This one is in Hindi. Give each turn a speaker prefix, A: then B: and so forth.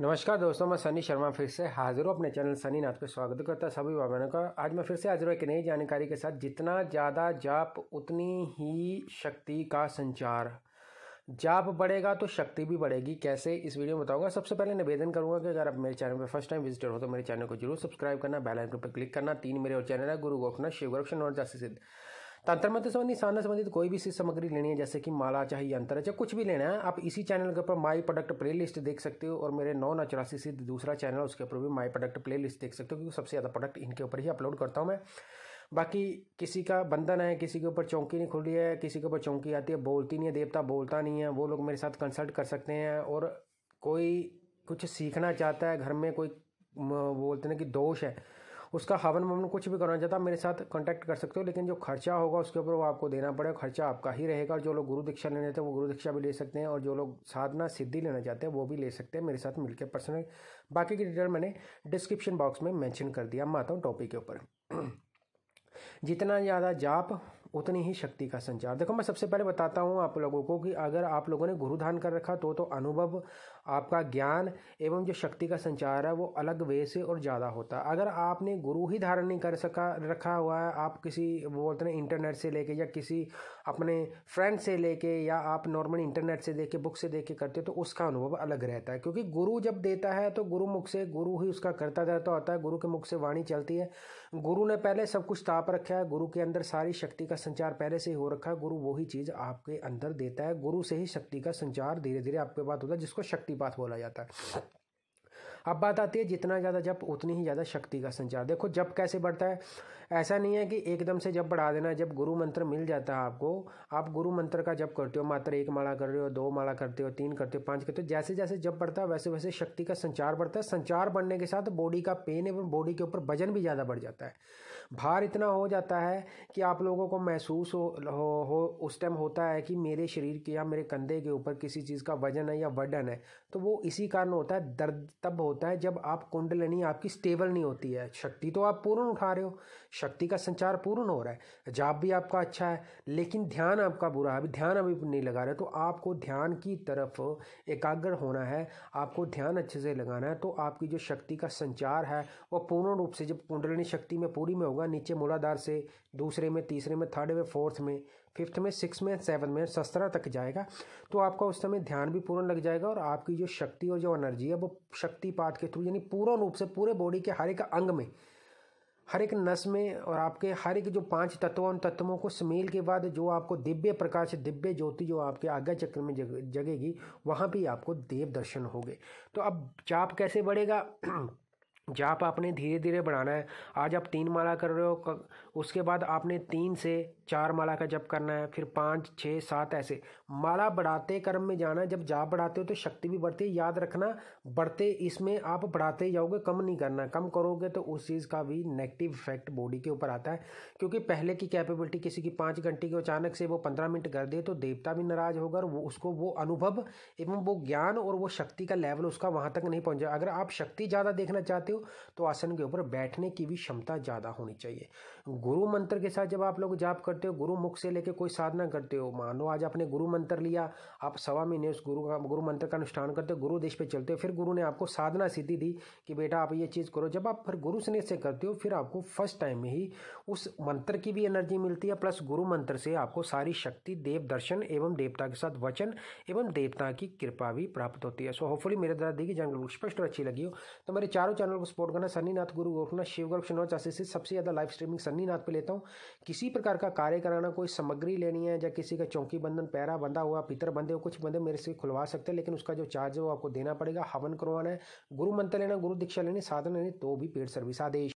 A: नमस्कार दोस्तों मैं सनी शर्मा फिर से हाजिर हूँ अपने चैनल सनी नाथ को स्वागत करता सभी बाबानों का आज मैं फिर से हाजिर हूँ एक नई जानकारी के साथ जितना ज़्यादा जाप उतनी ही शक्ति का संचार जाप बढ़ेगा तो शक्ति भी बढ़ेगी कैसे इस वीडियो में बताऊंगा सबसे पहले निवेदन करूंगा कि अगर आप मेरे चैनल पर फर्स्ट टाइम विजिटर हो तो मेरे चैनल को जरूर सब्सक्राइब करना बेल आइकन पर क्लिक करना तीन मेरे और चैनल है गुरु गोखना शिव गोरक्षण और जासी सिद्ध तंत्र मंत्र संबंधी साधन संबंधित कोई भी सामग्री लेनी है जैसे कि माला चाहे यंत्र चाहे कुछ भी लेना है आप इसी चैनल के ऊपर माई प्रोडक्ट प्ले लिस्ट देख सकते हो और मेरे नौ नौ चौरासी से दूसरा चैनल उसके ऊपर भी माई प्रोडक्ट प्ले लिस्ट देख सकते हो क्योंकि सबसे ज़्यादा प्रोडक्ट इनके ऊपर ही अपलोड करता हूँ मैं बाकी किसी का बंधन है किसी के ऊपर चौकी नहीं खुली है किसी के ऊपर चौकी आती है बोलती नहीं है देवता बोलता नहीं है वो लोग मेरे साथ कंसल्ट कर सकते हैं और कोई कुछ सीखना चाहता है घर में कोई बोलते हैं कि दोष है उसका हवन ममन कुछ भी करना चाहता मेरे साथ कॉन्टैक्ट कर सकते हो लेकिन जो खर्चा होगा उसके ऊपर वो आपको देना पड़ेगा खर्चा आपका ही रहेगा और जो लोग गुरु दीक्षा लेना चाहते हैं वो गुरु दीक्षा भी ले सकते हैं और जो लोग साधना सिद्धि लेना चाहते हैं वो भी ले सकते हैं मेरे साथ मिलकर पर्सनल बाकी की डिटेल मैंने डिस्क्रिप्शन बॉक्स में मैंशन कर दिया मैं आता हूँ टॉपिक के ऊपर जितना ज़्यादा जाप उतनी ही शक्ति का संचार देखो मैं सबसे पहले बताता हूँ आप लोगों को कि अगर आप लोगों ने गुरु धान कर रखा तो तो अनुभव आपका ज्ञान एवं जो शक्ति का संचार है वो अलग वे से और ज़्यादा होता है अगर आपने गुरु ही धारण नहीं कर सका रखा हुआ है आप किसी बोलते हैं इंटरनेट से लेके या किसी अपने फ्रेंड से लेके या आप नॉर्मल इंटरनेट से देख के बुक से देख के करते हो तो उसका अनुभव अलग रहता है क्योंकि गुरु जब देता है तो गुरु मुख से गुरु ही उसका करता धरता होता है गुरु के मुख से वाणी चलती है गुरु ने पहले सब कुछ ताप रखा है गुरु के अंदर सारी शक्ति का संचार पहले से ही हो रखा है गुरु वही चीज़ आपके अंदर देता है गुरु से ही शक्ति का संचार धीरे धीरे आपके पास होता है जिसको शक्तिपात बोला जाता है अब बात आती है जितना ज़्यादा जप उतनी ही ज़्यादा शक्ति का संचार देखो जप कैसे बढ़ता है ऐसा नहीं है कि एकदम से जब बढ़ा देना जब गुरु मंत्र मिल जाता है आपको आप गुरु मंत्र का जप करते हो मात्र एक माला कर रहे हो दो माला करते हो तीन करते हो पाँच करते हो जैसे जैसे जप बढ़ता है वैसे वैसे शक्ति का संचार बढ़ता है संचार बढ़ने के साथ बॉडी का पेन एवं बॉडी के ऊपर वजन भी ज़्यादा बढ़ जाता है भार इतना हो जाता है कि आप लोगों को महसूस हो, हो, हो उस टाइम होता है कि मेरे शरीर के या मेरे कंधे के ऊपर किसी चीज़ का वजन है या वडन है तो वो इसी कारण होता है दर्द तब होता होता है जब आप कुंडलिनी आपकी स्टेबल नहीं होती है शक्ति तो आप पूर्ण उठा रहे हो शक्ति का संचार पूर्ण हो रहा है जाप भी आपका अच्छा है लेकिन ध्यान आपका बुरा है अभी ध्यान अभी नहीं लगा रहे तो आपको ध्यान की तरफ एकाग्र होना है आपको ध्यान अच्छे से लगाना है तो आपकी जो शक्ति का संचार है वह पूर्ण रूप से जब कुंडलिनी शक्ति में पूरी में होगा नीचे मूलाधार से दूसरे में तीसरे में थर्ड में फोर्थ में फिफ्थ में सिक्स में सेवन में सत्रह तक जाएगा तो आपका उस समय ध्यान भी पूर्ण लग जाएगा और आपकी जो शक्ति और जो एनर्जी है वो शक्ति पार्ट के थ्रू यानी पूर्ण रूप से पूरे बॉडी के हर एक अंग में हर एक नस में और आपके हर एक जो पांच तत्वों उन तत्वों को समेल के बाद जो आपको दिव्य प्रकाश दिव्य ज्योति जो आपके आज्ञा चक्र में जगेगी वहाँ भी आपको देव दर्शन होंगे तो अब चाप कैसे बढ़ेगा जाप आपने धीरे धीरे बढ़ाना है आज आप तीन माला कर रहे हो उसके बाद आपने तीन से चार माला का जप करना है फिर पाँच छः सात ऐसे माला बढ़ाते कर्म में जाना है जब जाप बढ़ाते हो तो शक्ति भी बढ़ती है याद रखना बढ़ते इसमें आप बढ़ाते जाओगे कम नहीं करना कम करोगे तो उस चीज़ का भी नेगेटिव इफेक्ट बॉडी के ऊपर आता है क्योंकि पहले की कैपेबिलिटी किसी की पाँच घंटे की अचानक से वो पंद्रह मिनट कर दे तो देवता भी नाराज होगा और वो उसको वो अनुभव एवं वो ज्ञान और वो शक्ति का लेवल उसका वहाँ तक नहीं पहुँचा अगर आप शक्ति ज़्यादा देखना चाहते हो हो तो आसन के ऊपर बैठने की भी क्षमता ज़्यादा होनी चाहिए गुरु मंत्र के साथ जब आप लोग जाप करते हो गुरु मुख से लेकर कोई साधना करते हो मानो आज आपने गुरु मंत्र लिया आप सवा महीने उस गुरु का गुरु मंत्र का अनुष्ठान करते हो गुरु देश पर चलते हो फिर गुरु ने आपको साधना सिद्धि दी कि बेटा आप ये चीज़ करो जब आप फिर गुरु स्नेह से करते हो फिर आपको फर्स्ट टाइम में ही उस मंत्र की भी एनर्जी मिलती है प्लस गुरु मंत्र से आपको सारी शक्ति देव दर्शन एवं देवता के साथ वचन एवं देवता की कृपा भी प्राप्त होती है सो होपफुली मेरे द्वारा देखिए जानकारी स्पष्ट और अच्छी लगी हो तो मेरे चारों चैनल को सपोर्ट करना सन्नीनाथ गुरु गोरखना शिवगर्भ शनौर चासी से सबसे ज़्यादा लाइव स्ट्रीमिंग सन्नीनाथ पे लेता हूँ किसी प्रकार का कार्य कराना कोई सामग्री लेनी है या किसी का चौकी बंधन पैरा बंधा हुआ पितर बंधे हो कुछ बंधे मेरे से खुलवा सकते हैं लेकिन उसका जो चार्ज है वो आपको देना पड़ेगा हवन करवाना है गुरु मंत्र लेना गुरु दीक्षा लेनी साधन लेनी तो भी पेड सर्विस आदेश